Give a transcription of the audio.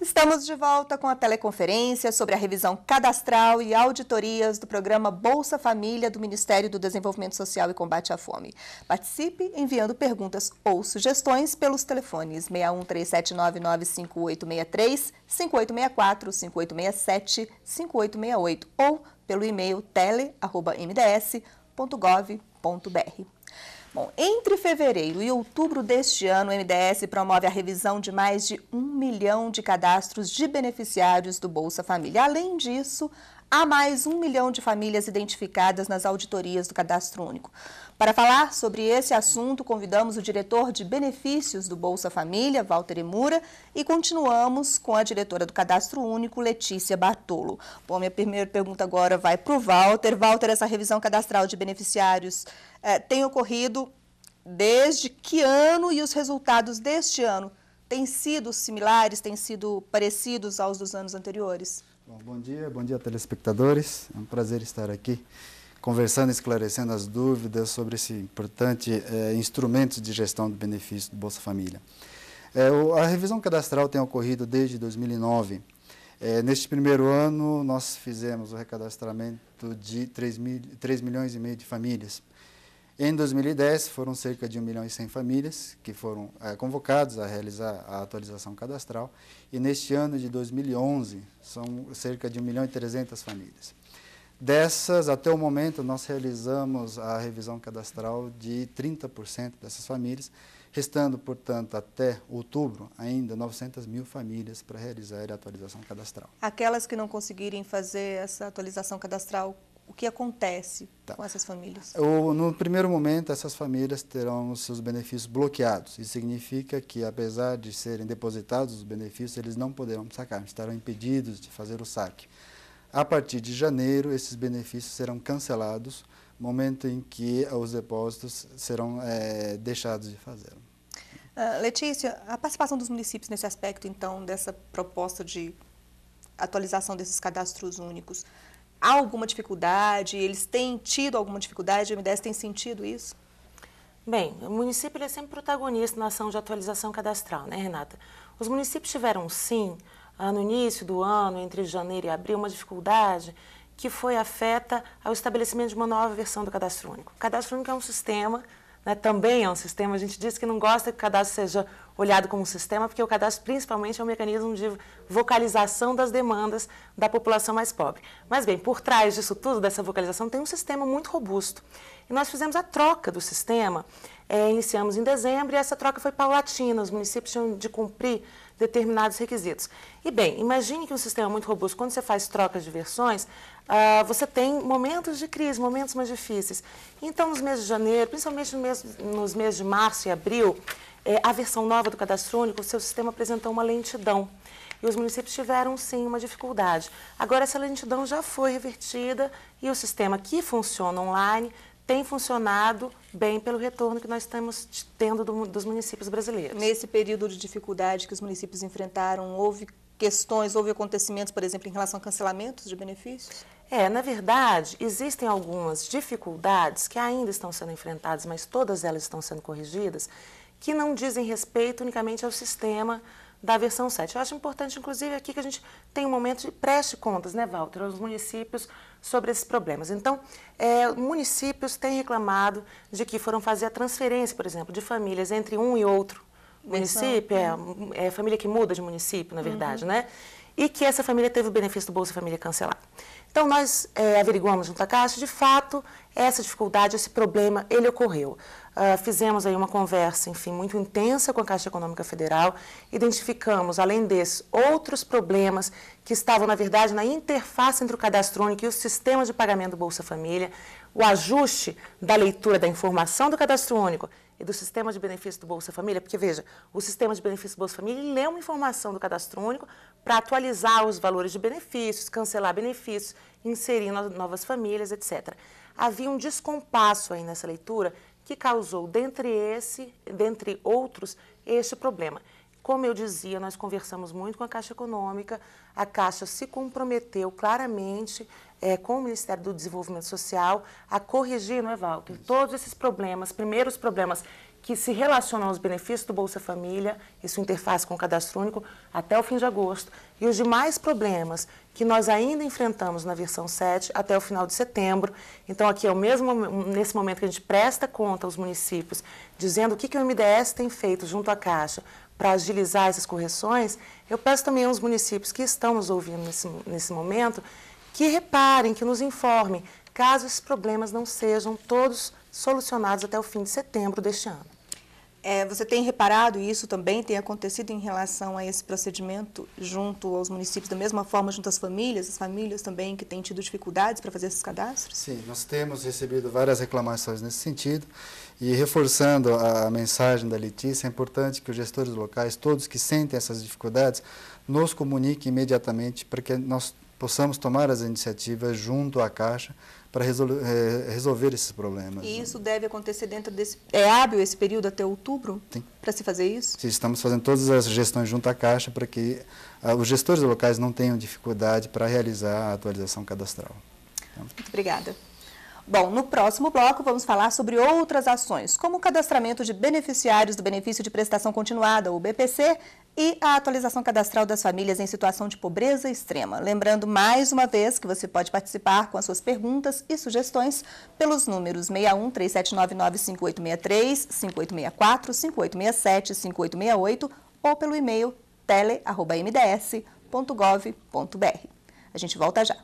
Estamos de volta com a teleconferência sobre a revisão cadastral e auditorias do programa Bolsa Família do Ministério do Desenvolvimento Social e Combate à Fome. Participe enviando perguntas ou sugestões pelos telefones 61-3799-5863, 5864, 5867, 5868 ou pelo e-mail tele@mds.gov.br. Bom, entre fevereiro e outubro deste ano, o MDS promove a revisão de mais de um milhão de cadastros de beneficiários do Bolsa Família. Além disso, Há mais um milhão de famílias identificadas nas auditorias do Cadastro Único. Para falar sobre esse assunto, convidamos o diretor de benefícios do Bolsa Família, Walter Emura, e continuamos com a diretora do Cadastro Único, Letícia Bartolo. Bom, minha primeira pergunta agora vai para o Walter. Walter, essa revisão cadastral de beneficiários eh, tem ocorrido desde que ano e os resultados deste ano têm sido similares, têm sido parecidos aos dos anos anteriores? Bom, bom dia, bom dia telespectadores. É um prazer estar aqui conversando, esclarecendo as dúvidas sobre esse importante é, instrumento de gestão do benefício do Bolsa Família. É, o, a revisão cadastral tem ocorrido desde 2009. É, eh, neste primeiro ano, nós fizemos o recadastramento de 3, mil, 3 milhões e meio de famílias. Em 2010, foram cerca de 1 milhão e 100 famílias que foram é, convocadas a realizar a atualização cadastral e neste ano de 2011 são cerca de 1 milhão e 300 famílias. Dessas, até o momento, nós realizamos a revisão cadastral de 30% dessas famílias, restando, portanto, até outubro, ainda 900 mil famílias para realizar a atualização cadastral. Aquelas que não conseguirem fazer essa atualização cadastral, que acontece tá. com essas famílias? O, no primeiro momento, essas famílias terão os seus benefícios bloqueados. Isso significa que, apesar de serem depositados os benefícios, eles não poderão sacar, estarão impedidos de fazer o saque. A partir de janeiro, esses benefícios serão cancelados, momento em que os depósitos serão é, deixados de fazer. Uh, ah, Letícia, a participação dos municípios nesse aspecto, então, dessa proposta de atualização desses cadastros únicos, há alguma dificuldade? Eles têm tido alguma dificuldade? O MDES tem sentido isso? Bem, o município é sempre protagonista na ação de atualização cadastral, né, Renata? Os municípios tiveram, sim, ah, no início do ano, entre janeiro e abril, uma dificuldade que foi afeta ao estabelecimento de uma nova versão do cadastro único. O cadastro único é um sistema né, também é um sistema. A gente diz que não gosta que o cadastro seja olhado como um sistema, porque o cadastro principalmente é um mecanismo de vocalização das demandas da população mais pobre. Mas bem, por trás disso tudo, dessa vocalização, tem um sistema muito robusto. E nós fizemos a troca do sistema, é, iniciamos em dezembro, e essa troca foi paulatina, os municípios tinham de cumprir determinados requisitos. E bem, imagine que um sistema muito robusto, quando você faz trocas de versões, Uh, você tem momentos de crise, momentos mais difíceis. Então, nos meses de janeiro, principalmente no mês, nos meses de março e abril, é, a versão nova do cadastro único, o seu sistema apresentou uma lentidão. E os municípios tiveram, sim, uma dificuldade. Agora, essa lentidão já foi revertida e o sistema que funciona online tem funcionado bem pelo retorno que nós estamos tendo do, dos municípios brasileiros. Nesse período de dificuldade que os municípios enfrentaram, houve questões, houve acontecimentos, por exemplo, em relação a cancelamentos de benefícios? É, na verdade, existem algumas dificuldades que ainda estão sendo enfrentadas, mas todas elas estão sendo corrigidas, que não dizem respeito unicamente ao sistema da versão 7. Eu acho importante, inclusive, aqui que a gente tem um momento de preste contas, né, Walter, aos municípios sobre esses problemas. Então, é, municípios têm reclamado de que foram fazer a transferência, por exemplo, de famílias entre um e outro município, é, né? é, família que muda de município, na verdade, uhum. né? E que essa família teve o benefício do Bolsa Família cancelado. Então, nós é, averiguamos junto à Caixa, de fato, essa dificuldade, esse problema, ele ocorreu. Uh, fizemos aí uma conversa, enfim, muito intensa com a Caixa Econômica Federal, identificamos, além desses, outros problemas que estavam, na verdade, na interface entre o cadastro único e o sistema de pagamento do Bolsa Família, o ajuste da leitura da informação do cadastro único e do sistema de benefício do Bolsa Família, porque veja, o sistema de benefício do Bolsa Família lê uma informação do cadastro único para atualizar os valores de benefícios, cancelar benefícios, inserir novas famílias, etc. Havia um descompasso aí nessa leitura que causou, dentre esse, dentre outros, este problema. Como eu dizia, nós conversamos muito com a Caixa Econômica, a Caixa se comprometeu claramente é, com o Ministério do Desenvolvimento Social a corrigir, não é, Walter? Isso. Todos esses problemas, primeiros problemas que se relacionam aos benefícios do Bolsa Família, isso interface com o cadastro único, até o fim de agosto, e os demais problemas que nós ainda enfrentamos na versão 7 até o final de setembro. Então, aqui é o mesmo, nesse momento que a gente presta conta aos municípios, dizendo o que, que o MDS tem feito junto à Caixa para agilizar essas correções, eu peço também aos municípios que estão nos ouvindo nesse, nesse momento que reparem, que nos informem, caso esses problemas não sejam todos solucionados até o fim de setembro deste ano. É, você tem reparado isso também tem acontecido em relação a esse procedimento junto aos municípios, da mesma forma junto às famílias, as famílias também que têm tido dificuldades para fazer esses cadastros? Sim, nós temos recebido várias reclamações nesse sentido e reforçando a mensagem da Letícia, é importante que os gestores locais, todos que sentem essas dificuldades, nos comuniquem imediatamente para que nós possamos tomar as iniciativas junto à Caixa para resol é, resolver esses problemas. E né? isso deve acontecer dentro desse... É hábil esse período até outubro para se fazer isso? Sim, estamos fazendo todas as gestões junto à Caixa para que ah, os gestores locais não tenham dificuldade para realizar a atualização cadastral. Então, Muito obrigada. Bom, no próximo bloco vamos falar sobre outras ações, como o cadastramento de beneficiários do benefício de prestação continuada, ou BPC, e a atualização cadastral das famílias em situação de pobreza extrema. Lembrando mais uma vez que você pode participar com as suas perguntas e sugestões pelos números 61 3799 5863, 5864, 5867, 5868 ou pelo e-mail tele@mds.gov.br. A gente volta já.